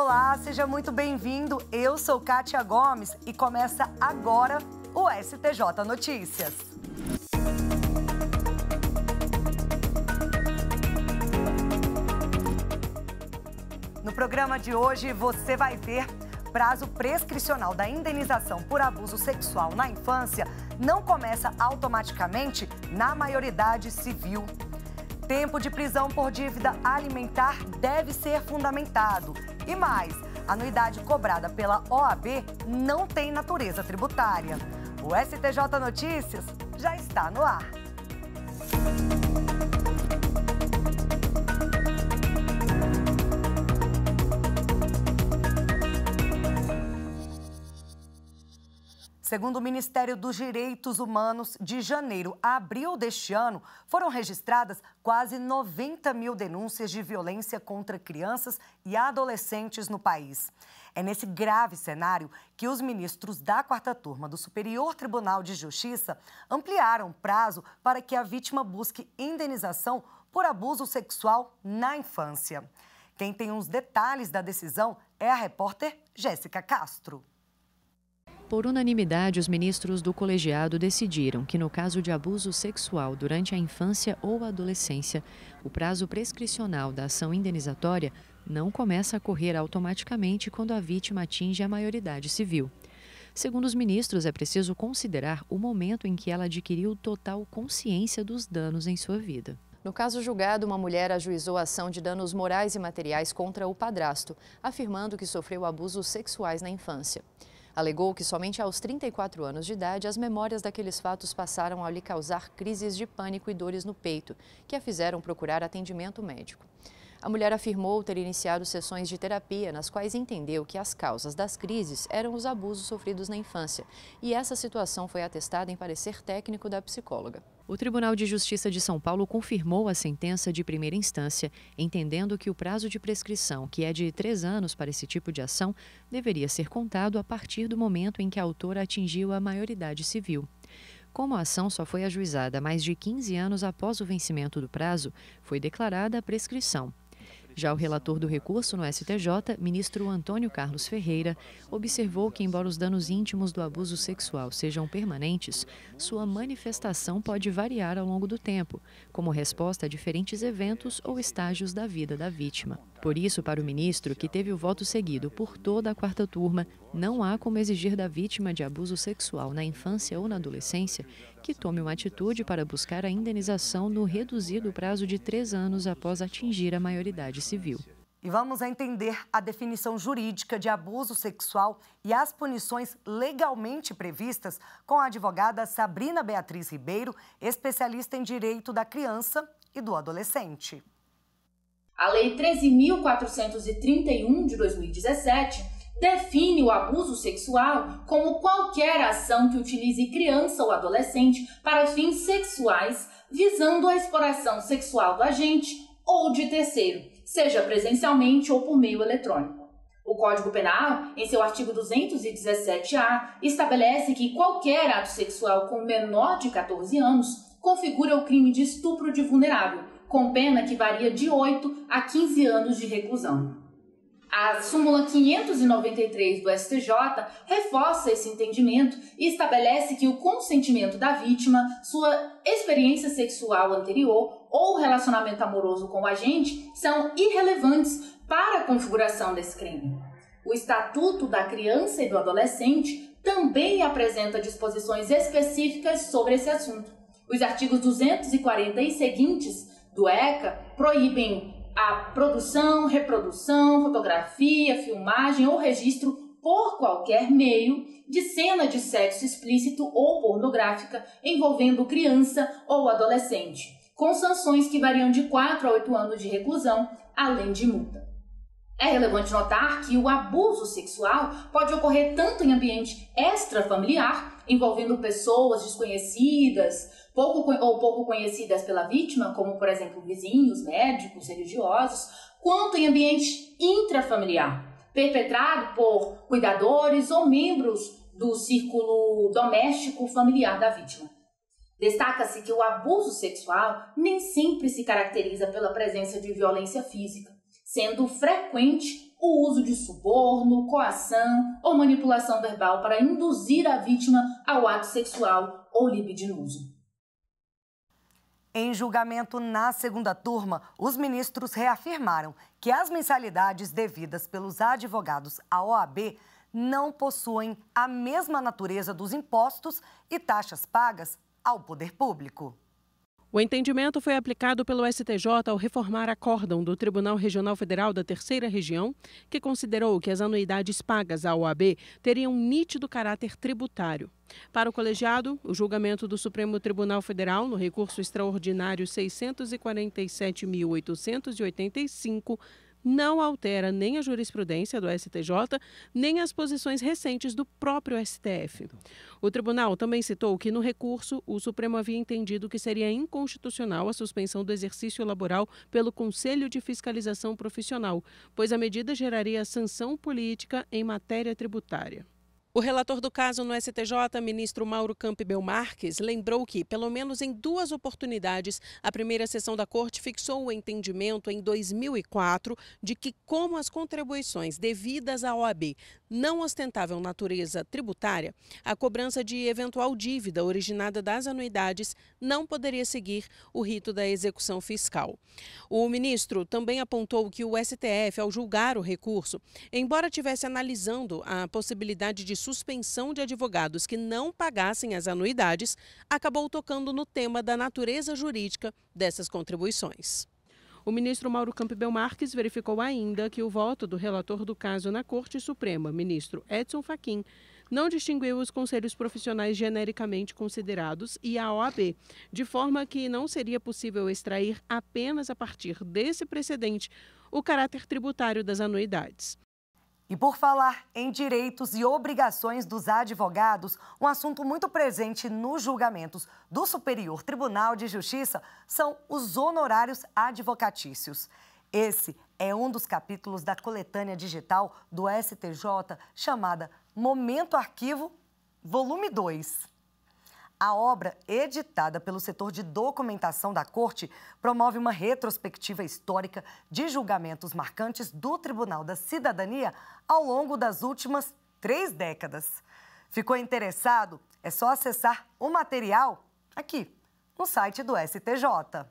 Olá, seja muito bem-vindo. Eu sou Kátia Gomes e começa agora o STJ Notícias. No programa de hoje você vai ver prazo prescricional da indenização por abuso sexual na infância não começa automaticamente na maioridade civil. Tempo de prisão por dívida alimentar deve ser fundamentado e mais, a anuidade cobrada pela OAB não tem natureza tributária. O STJ Notícias já está no ar. Segundo o Ministério dos Direitos Humanos, de janeiro a abril deste ano, foram registradas quase 90 mil denúncias de violência contra crianças e adolescentes no país. É nesse grave cenário que os ministros da quarta turma do Superior Tribunal de Justiça ampliaram o prazo para que a vítima busque indenização por abuso sexual na infância. Quem tem os detalhes da decisão é a repórter Jéssica Castro. Por unanimidade, os ministros do colegiado decidiram que, no caso de abuso sexual durante a infância ou adolescência, o prazo prescricional da ação indenizatória não começa a correr automaticamente quando a vítima atinge a maioridade civil. Segundo os ministros, é preciso considerar o momento em que ela adquiriu total consciência dos danos em sua vida. No caso julgado, uma mulher ajuizou a ação de danos morais e materiais contra o padrasto, afirmando que sofreu abusos sexuais na infância. Alegou que somente aos 34 anos de idade as memórias daqueles fatos passaram a lhe causar crises de pânico e dores no peito, que a fizeram procurar atendimento médico. A mulher afirmou ter iniciado sessões de terapia nas quais entendeu que as causas das crises eram os abusos sofridos na infância, e essa situação foi atestada em parecer técnico da psicóloga. O Tribunal de Justiça de São Paulo confirmou a sentença de primeira instância, entendendo que o prazo de prescrição, que é de três anos para esse tipo de ação, deveria ser contado a partir do momento em que a autora atingiu a maioridade civil. Como a ação só foi ajuizada mais de 15 anos após o vencimento do prazo, foi declarada a prescrição. Já o relator do recurso no STJ, ministro Antônio Carlos Ferreira, observou que, embora os danos íntimos do abuso sexual sejam permanentes, sua manifestação pode variar ao longo do tempo, como resposta a diferentes eventos ou estágios da vida da vítima. Por isso, para o ministro, que teve o voto seguido por toda a quarta turma, não há como exigir da vítima de abuso sexual na infância ou na adolescência que tome uma atitude para buscar a indenização no reduzido prazo de três anos após atingir a maioridade civil. E vamos entender a definição jurídica de abuso sexual e as punições legalmente previstas com a advogada Sabrina Beatriz Ribeiro, especialista em direito da criança e do adolescente. A Lei 13.431 de 2017 define o abuso sexual como qualquer ação que utilize criança ou adolescente para fins sexuais, visando a exploração sexual do agente ou de terceiro, seja presencialmente ou por meio eletrônico. O Código Penal, em seu artigo 217-A, estabelece que qualquer ato sexual com menor de 14 anos configura o crime de estupro de vulnerável, com pena que varia de 8 a 15 anos de reclusão. A súmula 593 do STJ reforça esse entendimento e estabelece que o consentimento da vítima, sua experiência sexual anterior ou relacionamento amoroso com o agente são irrelevantes para a configuração desse crime. O Estatuto da Criança e do Adolescente também apresenta disposições específicas sobre esse assunto. Os artigos 240 e seguintes do ECA proíbem a produção, reprodução, fotografia, filmagem ou registro por qualquer meio de cena de sexo explícito ou pornográfica envolvendo criança ou adolescente, com sanções que variam de 4 a 8 anos de reclusão, além de multa. É relevante notar que o abuso sexual pode ocorrer tanto em ambiente extrafamiliar, envolvendo pessoas desconhecidas, pouco ou pouco conhecidas pela vítima, como por exemplo vizinhos, médicos, religiosos, quanto em ambiente intrafamiliar, perpetrado por cuidadores ou membros do círculo doméstico familiar da vítima. Destaca-se que o abuso sexual nem sempre se caracteriza pela presença de violência física, sendo frequente o uso de suborno, coação ou manipulação verbal para induzir a vítima ao ato sexual ou libidinoso. Em julgamento na segunda turma, os ministros reafirmaram que as mensalidades devidas pelos advogados à OAB não possuem a mesma natureza dos impostos e taxas pagas ao poder público. O entendimento foi aplicado pelo STJ ao reformar acórdão do Tribunal Regional Federal da Terceira Região, que considerou que as anuidades pagas à OAB teriam um nítido caráter tributário. Para o colegiado, o julgamento do Supremo Tribunal Federal no recurso extraordinário 647.885 não altera nem a jurisprudência do STJ, nem as posições recentes do próprio STF. O tribunal também citou que, no recurso, o Supremo havia entendido que seria inconstitucional a suspensão do exercício laboral pelo Conselho de Fiscalização Profissional, pois a medida geraria sanção política em matéria tributária. O relator do caso no STJ, ministro Mauro Campbell Marques, lembrou que, pelo menos em duas oportunidades, a primeira sessão da Corte fixou o entendimento, em 2004, de que, como as contribuições devidas à OAB não ostentavam natureza tributária, a cobrança de eventual dívida originada das anuidades não poderia seguir o rito da execução fiscal. O ministro também apontou que o STF, ao julgar o recurso, embora tivesse analisando a possibilidade de suspensão de advogados que não pagassem as anuidades, acabou tocando no tema da natureza jurídica dessas contribuições. O ministro Mauro Campbell Marques verificou ainda que o voto do relator do caso na Corte Suprema, ministro Edson Fachin, não distinguiu os conselhos profissionais genericamente considerados e a OAB, de forma que não seria possível extrair apenas a partir desse precedente o caráter tributário das anuidades. E por falar em direitos e obrigações dos advogados, um assunto muito presente nos julgamentos do Superior Tribunal de Justiça são os honorários advocatícios. Esse é um dos capítulos da coletânea digital do STJ chamada Momento Arquivo, volume 2. A obra, editada pelo setor de documentação da Corte, promove uma retrospectiva histórica de julgamentos marcantes do Tribunal da Cidadania ao longo das últimas três décadas. Ficou interessado? É só acessar o material aqui no site do STJ.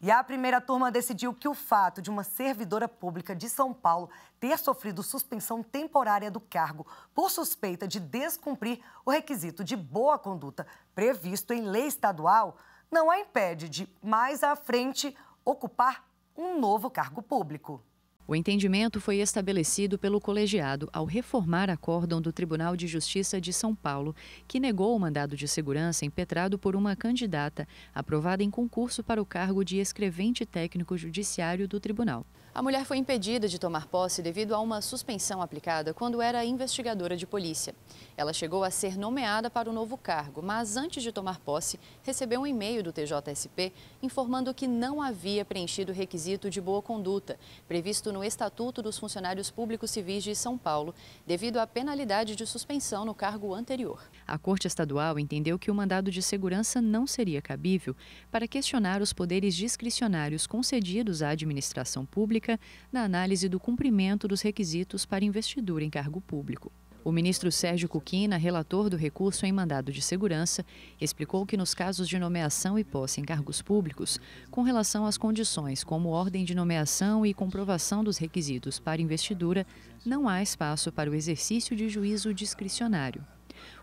E a primeira turma decidiu que o fato de uma servidora pública de São Paulo ter sofrido suspensão temporária do cargo por suspeita de descumprir o requisito de boa conduta previsto em lei estadual não a impede de, mais à frente, ocupar um novo cargo público. O entendimento foi estabelecido pelo colegiado ao reformar a acórdão do Tribunal de Justiça de São Paulo, que negou o mandado de segurança impetrado por uma candidata aprovada em concurso para o cargo de escrevente técnico judiciário do tribunal. A mulher foi impedida de tomar posse devido a uma suspensão aplicada quando era investigadora de polícia. Ela chegou a ser nomeada para o novo cargo, mas antes de tomar posse, recebeu um e-mail do TJSP informando que não havia preenchido o requisito de boa conduta, previsto no Estatuto dos Funcionários Públicos Civis de São Paulo, devido à penalidade de suspensão no cargo anterior. A Corte Estadual entendeu que o mandado de segurança não seria cabível para questionar os poderes discricionários concedidos à administração pública Pública na análise do cumprimento dos requisitos para investidura em cargo público. O ministro Sérgio Cuquina, relator do recurso em mandado de segurança, explicou que nos casos de nomeação e posse em cargos públicos, com relação às condições como ordem de nomeação e comprovação dos requisitos para investidura, não há espaço para o exercício de juízo discricionário.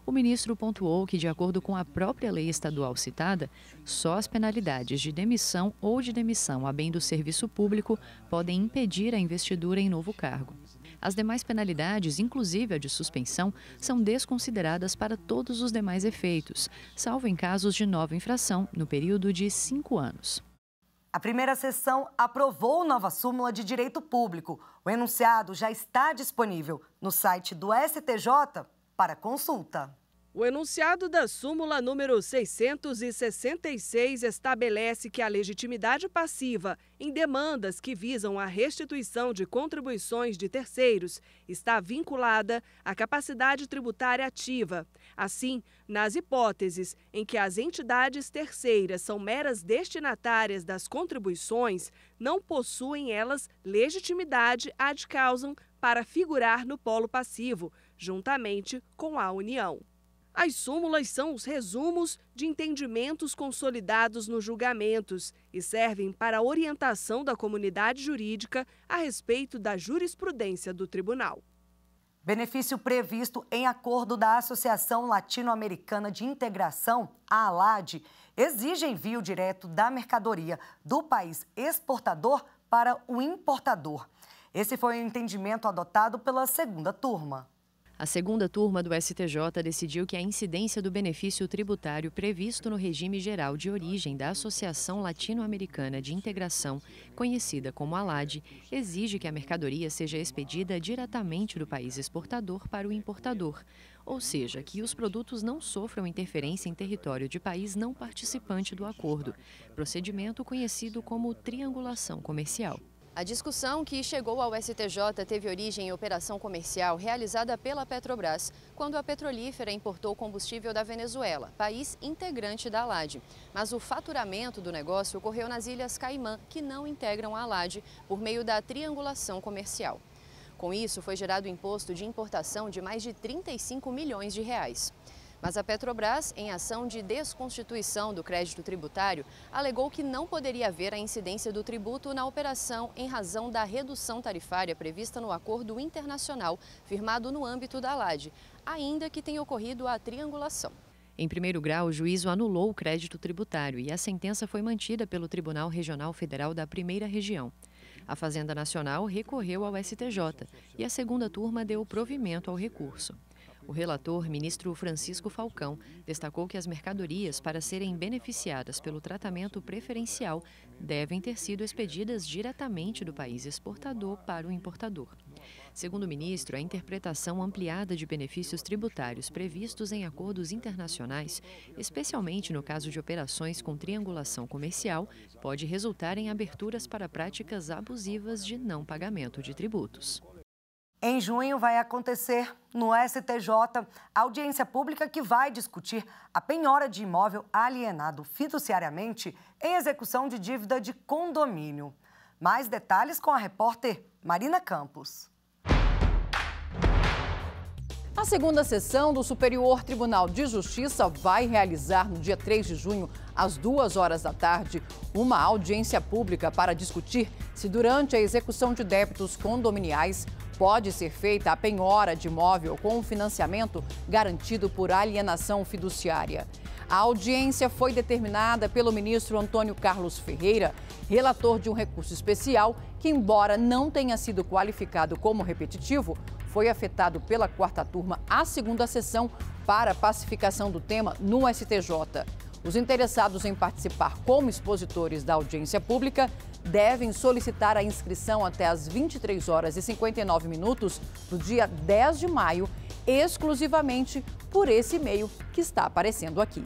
O ministro pontuou que, de acordo com a própria lei estadual citada, só as penalidades de demissão ou de demissão a bem do serviço público podem impedir a investidura em novo cargo. As demais penalidades, inclusive a de suspensão, são desconsideradas para todos os demais efeitos, salvo em casos de nova infração, no período de cinco anos. A primeira sessão aprovou nova súmula de direito público. O enunciado já está disponível no site do STJ para consulta. O enunciado da súmula número 666 estabelece que a legitimidade passiva em demandas que visam a restituição de contribuições de terceiros está vinculada à capacidade tributária ativa. Assim, nas hipóteses em que as entidades terceiras são meras destinatárias das contribuições, não possuem elas legitimidade ad causam para figurar no polo passivo, juntamente com a União. As súmulas são os resumos de entendimentos consolidados nos julgamentos e servem para orientação da comunidade jurídica a respeito da jurisprudência do tribunal. Benefício previsto em acordo da Associação Latino-Americana de Integração, a ALAD, exige envio direto da mercadoria do país exportador para o importador. Esse foi o entendimento adotado pela segunda turma. A segunda turma do STJ decidiu que a incidência do benefício tributário previsto no regime geral de origem da Associação Latino-Americana de Integração, conhecida como ALAD, exige que a mercadoria seja expedida diretamente do país exportador para o importador, ou seja, que os produtos não sofram interferência em território de país não participante do acordo, procedimento conhecido como triangulação comercial. A discussão que chegou ao STJ teve origem em operação comercial realizada pela Petrobras, quando a petrolífera importou combustível da Venezuela, país integrante da ALAD. Mas o faturamento do negócio ocorreu nas Ilhas Caimã, que não integram a ALAD, por meio da triangulação comercial. Com isso, foi gerado imposto de importação de mais de 35 milhões de reais. Mas a Petrobras, em ação de desconstituição do crédito tributário, alegou que não poderia haver a incidência do tributo na operação em razão da redução tarifária prevista no acordo internacional firmado no âmbito da LAD, ainda que tenha ocorrido a triangulação. Em primeiro grau, o juízo anulou o crédito tributário e a sentença foi mantida pelo Tribunal Regional Federal da Primeira Região. A Fazenda Nacional recorreu ao STJ e a segunda turma deu provimento ao recurso. O relator, ministro Francisco Falcão, destacou que as mercadorias, para serem beneficiadas pelo tratamento preferencial, devem ter sido expedidas diretamente do país exportador para o importador. Segundo o ministro, a interpretação ampliada de benefícios tributários previstos em acordos internacionais, especialmente no caso de operações com triangulação comercial, pode resultar em aberturas para práticas abusivas de não pagamento de tributos. Em junho vai acontecer no STJ audiência pública que vai discutir a penhora de imóvel alienado fiduciariamente em execução de dívida de condomínio. Mais detalhes com a repórter Marina Campos. A segunda sessão do Superior Tribunal de Justiça vai realizar no dia 3 de junho, às 2 horas da tarde, uma audiência pública para discutir se, durante a execução de débitos condominiais, pode ser feita a penhora de imóvel com financiamento garantido por alienação fiduciária. A audiência foi determinada pelo ministro Antônio Carlos Ferreira, relator de um recurso especial que, embora não tenha sido qualificado como repetitivo, foi afetado pela quarta turma à segunda sessão para pacificação do tema no STJ. Os interessados em participar como expositores da audiência pública devem solicitar a inscrição até às 23 horas e 59 minutos do dia 10 de maio, exclusivamente por esse e-mail que está aparecendo aqui.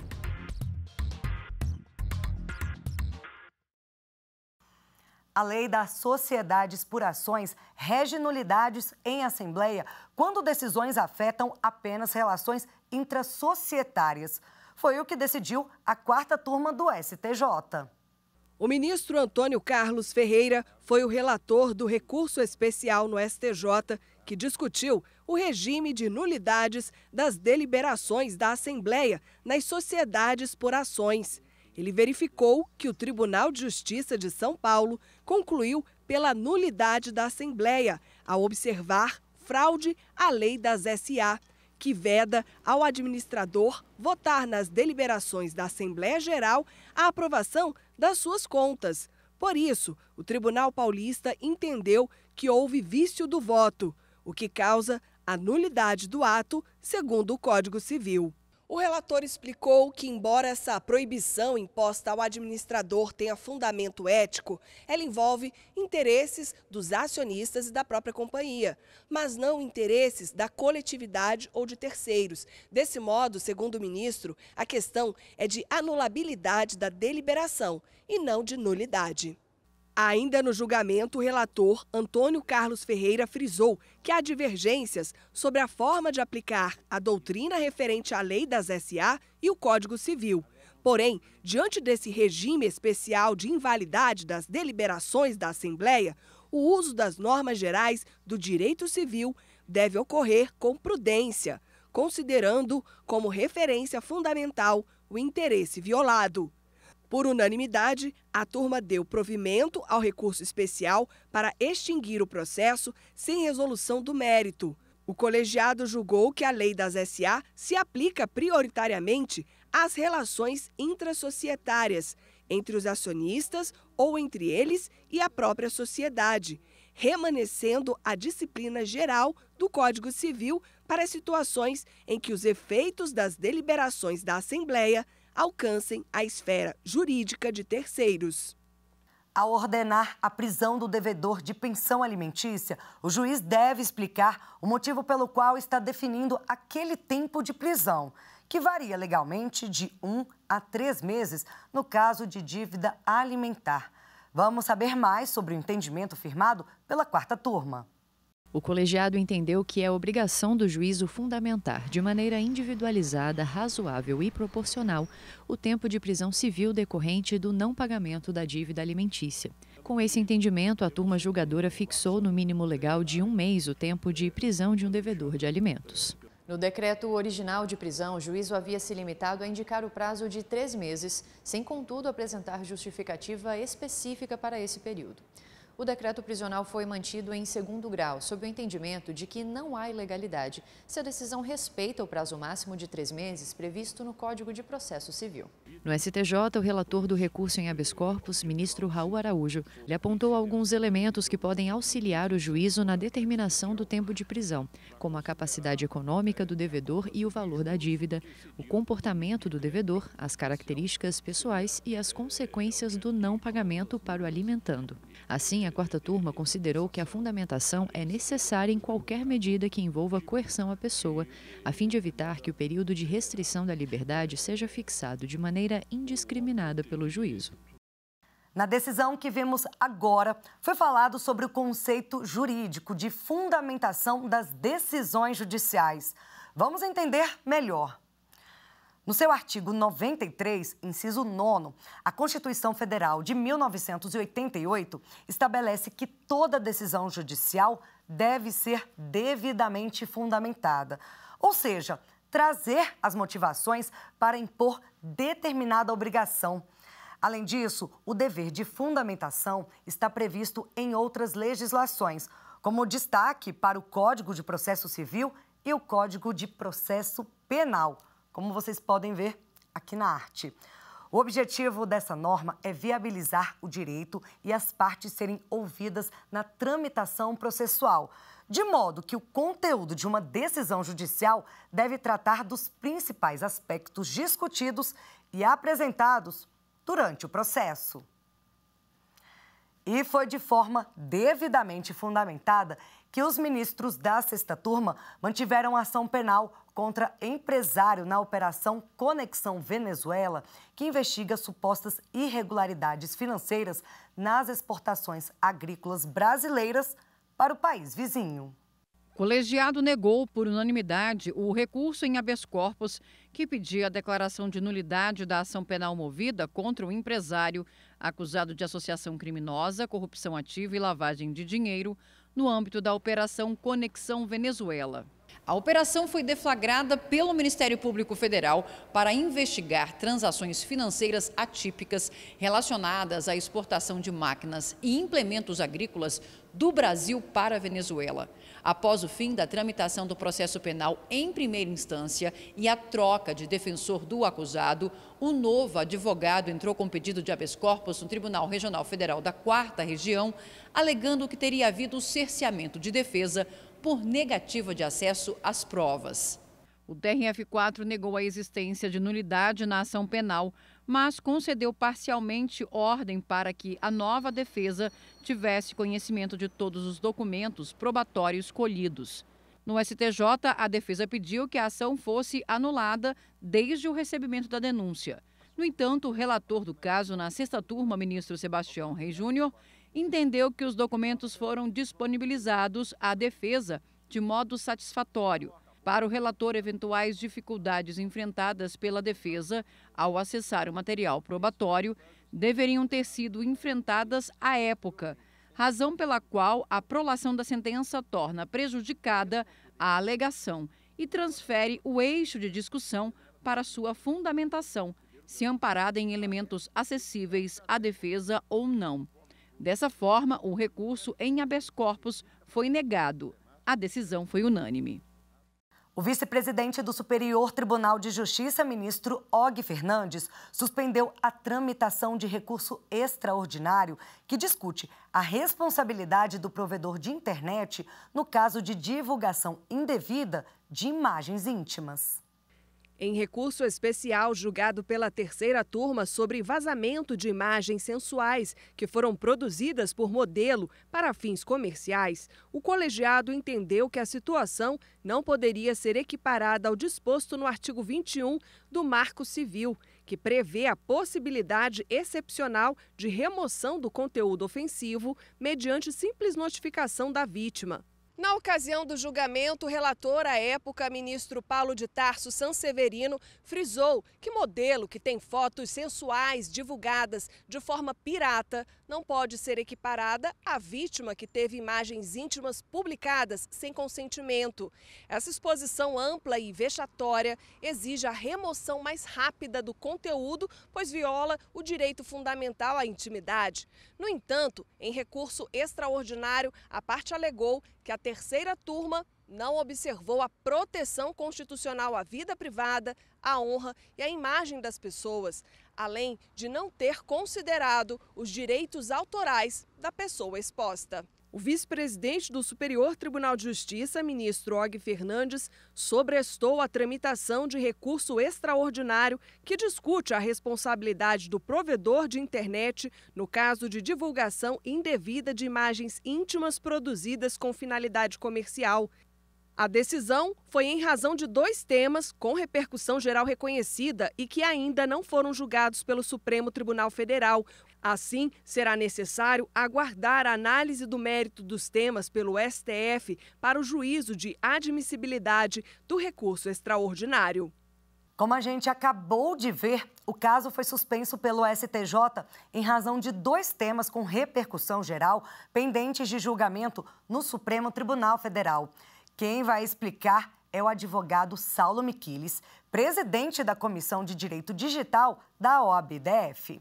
A lei das sociedades por ações rege nulidades em assembleia quando decisões afetam apenas relações intrasocietárias. Foi o que decidiu a quarta turma do STJ. O ministro Antônio Carlos Ferreira foi o relator do recurso especial no STJ que discutiu o regime de nulidades das deliberações da Assembleia nas sociedades por ações. Ele verificou que o Tribunal de Justiça de São Paulo concluiu pela nulidade da Assembleia ao observar fraude à lei das SA, que veda ao administrador votar nas deliberações da Assembleia Geral a aprovação das suas contas. Por isso, o Tribunal Paulista entendeu que houve vício do voto, o que causa a nulidade do ato, segundo o Código Civil. O relator explicou que, embora essa proibição imposta ao administrador tenha fundamento ético, ela envolve interesses dos acionistas e da própria companhia, mas não interesses da coletividade ou de terceiros. Desse modo, segundo o ministro, a questão é de anulabilidade da deliberação e não de nulidade. Ainda no julgamento, o relator Antônio Carlos Ferreira frisou que há divergências sobre a forma de aplicar a doutrina referente à lei das SA e o Código Civil. Porém, diante desse regime especial de invalidade das deliberações da Assembleia, o uso das normas gerais do direito civil deve ocorrer com prudência, considerando como referência fundamental o interesse violado. Por unanimidade, a turma deu provimento ao recurso especial para extinguir o processo sem resolução do mérito. O colegiado julgou que a lei das SA se aplica prioritariamente às relações intrasocietárias entre os acionistas ou entre eles e a própria sociedade, remanescendo a disciplina geral do Código Civil para situações em que os efeitos das deliberações da Assembleia alcancem a esfera jurídica de terceiros. Ao ordenar a prisão do devedor de pensão alimentícia, o juiz deve explicar o motivo pelo qual está definindo aquele tempo de prisão, que varia legalmente de um a três meses no caso de dívida alimentar. Vamos saber mais sobre o entendimento firmado pela quarta turma. O colegiado entendeu que é obrigação do juízo fundamentar, de maneira individualizada, razoável e proporcional, o tempo de prisão civil decorrente do não pagamento da dívida alimentícia. Com esse entendimento, a turma julgadora fixou no mínimo legal de um mês o tempo de prisão de um devedor de alimentos. No decreto original de prisão, o juízo havia se limitado a indicar o prazo de três meses, sem, contudo, apresentar justificativa específica para esse período o decreto prisional foi mantido em segundo grau, sob o entendimento de que não há ilegalidade, se a decisão respeita o prazo máximo de três meses previsto no Código de Processo Civil. No STJ, o relator do recurso em habeas corpus, ministro Raul Araújo, lhe apontou alguns elementos que podem auxiliar o juízo na determinação do tempo de prisão, como a capacidade econômica do devedor e o valor da dívida, o comportamento do devedor, as características pessoais e as consequências do não pagamento para o alimentando. Assim, a quarta turma considerou que a fundamentação é necessária em qualquer medida que envolva coerção à pessoa, a fim de evitar que o período de restrição da liberdade seja fixado de maneira indiscriminada pelo juízo. Na decisão que vemos agora, foi falado sobre o conceito jurídico de fundamentação das decisões judiciais. Vamos entender melhor. No seu artigo 93, inciso 9, a Constituição Federal de 1988 estabelece que toda decisão judicial deve ser devidamente fundamentada, ou seja, trazer as motivações para impor determinada obrigação. Além disso, o dever de fundamentação está previsto em outras legislações, como destaque para o Código de Processo Civil e o Código de Processo Penal como vocês podem ver aqui na arte. O objetivo dessa norma é viabilizar o direito e as partes serem ouvidas na tramitação processual, de modo que o conteúdo de uma decisão judicial deve tratar dos principais aspectos discutidos e apresentados durante o processo. E foi de forma devidamente fundamentada que os ministros da sexta turma mantiveram ação penal contra empresário na Operação Conexão Venezuela, que investiga supostas irregularidades financeiras nas exportações agrícolas brasileiras para o país vizinho. O colegiado negou por unanimidade o recurso em habeas corpus que pedia a declaração de nulidade da ação penal movida contra o empresário acusado de associação criminosa, corrupção ativa e lavagem de dinheiro no âmbito da Operação Conexão Venezuela. A operação foi deflagrada pelo Ministério Público Federal para investigar transações financeiras atípicas relacionadas à exportação de máquinas e implementos agrícolas do Brasil para a Venezuela. Após o fim da tramitação do processo penal em primeira instância e a troca de defensor do acusado, o novo advogado entrou com pedido de habeas corpus no Tribunal Regional Federal da Quarta Região, alegando que teria havido cerceamento de defesa por negativa de acesso às provas. O TRF4 negou a existência de nulidade na ação penal, mas concedeu parcialmente ordem para que a nova defesa tivesse conhecimento de todos os documentos probatórios colhidos. No STJ, a defesa pediu que a ação fosse anulada desde o recebimento da denúncia. No entanto, o relator do caso na sexta turma, ministro Sebastião Rei Júnior, entendeu que os documentos foram disponibilizados à defesa de modo satisfatório. Para o relator, eventuais dificuldades enfrentadas pela defesa ao acessar o material probatório deveriam ter sido enfrentadas à época, razão pela qual a prolação da sentença torna prejudicada a alegação e transfere o eixo de discussão para sua fundamentação, se amparada em elementos acessíveis à defesa ou não. Dessa forma, o recurso em habeas corpus foi negado. A decisão foi unânime. O vice-presidente do Superior Tribunal de Justiça, ministro Og Fernandes, suspendeu a tramitação de recurso extraordinário que discute a responsabilidade do provedor de internet no caso de divulgação indevida de imagens íntimas. Em recurso especial julgado pela terceira turma sobre vazamento de imagens sensuais que foram produzidas por modelo para fins comerciais, o colegiado entendeu que a situação não poderia ser equiparada ao disposto no artigo 21 do Marco Civil, que prevê a possibilidade excepcional de remoção do conteúdo ofensivo mediante simples notificação da vítima. Na ocasião do julgamento, o relator à época, ministro Paulo de Tarso Sanseverino, frisou que modelo que tem fotos sensuais divulgadas de forma pirata não pode ser equiparada à vítima que teve imagens íntimas publicadas sem consentimento. Essa exposição ampla e vexatória exige a remoção mais rápida do conteúdo, pois viola o direito fundamental à intimidade. No entanto, em recurso extraordinário, a parte alegou que a terceira turma não observou a proteção constitucional à vida privada, à honra e à imagem das pessoas, além de não ter considerado os direitos autorais da pessoa exposta. O vice-presidente do Superior Tribunal de Justiça, ministro Og Fernandes, sobrestou a tramitação de recurso extraordinário que discute a responsabilidade do provedor de internet no caso de divulgação indevida de imagens íntimas produzidas com finalidade comercial. A decisão foi em razão de dois temas com repercussão geral reconhecida e que ainda não foram julgados pelo Supremo Tribunal Federal, Assim, será necessário aguardar a análise do mérito dos temas pelo STF para o juízo de admissibilidade do recurso extraordinário. Como a gente acabou de ver, o caso foi suspenso pelo STJ em razão de dois temas com repercussão geral pendentes de julgamento no Supremo Tribunal Federal. Quem vai explicar é o advogado Saulo Miquiles, presidente da Comissão de Direito Digital da OABDF.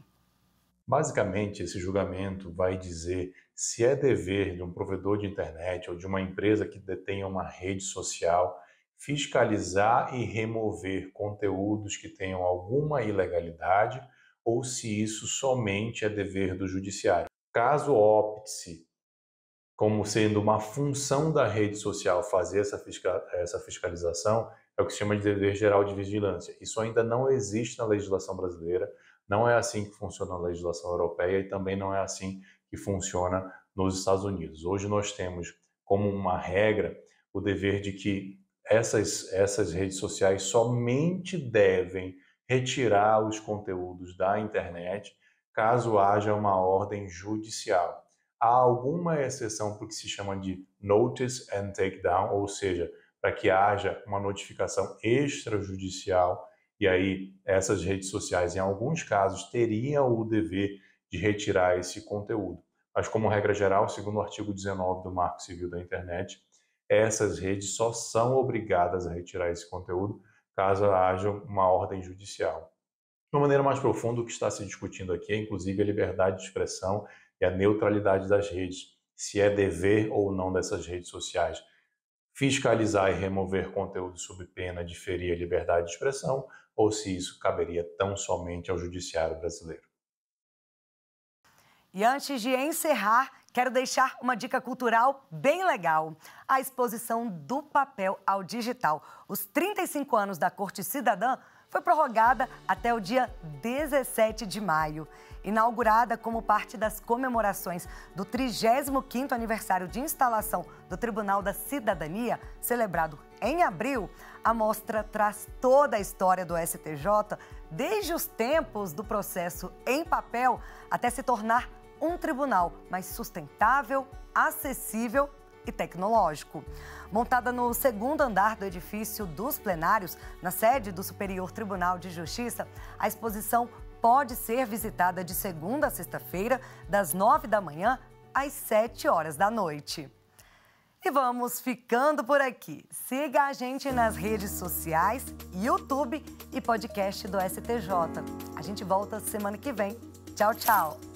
Basicamente, esse julgamento vai dizer se é dever de um provedor de internet ou de uma empresa que detenha uma rede social fiscalizar e remover conteúdos que tenham alguma ilegalidade ou se isso somente é dever do judiciário. Caso opte-se como sendo uma função da rede social fazer essa, fisca essa fiscalização, é o que se chama de dever geral de vigilância. Isso ainda não existe na legislação brasileira. Não é assim que funciona a legislação europeia e também não é assim que funciona nos Estados Unidos. Hoje nós temos como uma regra o dever de que essas, essas redes sociais somente devem retirar os conteúdos da internet caso haja uma ordem judicial. Há alguma exceção para o que se chama de notice and takedown, ou seja, para que haja uma notificação extrajudicial e aí, essas redes sociais, em alguns casos, teriam o dever de retirar esse conteúdo. Mas, como regra geral, segundo o artigo 19 do Marco Civil da Internet, essas redes só são obrigadas a retirar esse conteúdo caso haja uma ordem judicial. De uma maneira mais profunda, o que está se discutindo aqui é, inclusive, a liberdade de expressão e a neutralidade das redes, se é dever ou não dessas redes sociais fiscalizar e remover conteúdo sob pena de ferir a liberdade de expressão, ou se isso caberia tão somente ao judiciário brasileiro. E antes de encerrar, quero deixar uma dica cultural bem legal: a exposição do papel ao digital. Os 35 anos da Corte Cidadã foi prorrogada até o dia 17 de maio. Inaugurada como parte das comemorações do 35º aniversário de instalação do Tribunal da Cidadania, celebrado em abril, a mostra traz toda a história do STJ, desde os tempos do processo em papel até se tornar um tribunal mais sustentável, acessível e tecnológico. Montada no segundo andar do edifício dos plenários, na sede do Superior Tribunal de Justiça, a exposição pode ser visitada de segunda a sexta-feira, das nove da manhã às sete horas da noite. E vamos ficando por aqui. Siga a gente nas redes sociais, YouTube e podcast do STJ. A gente volta semana que vem. Tchau, tchau.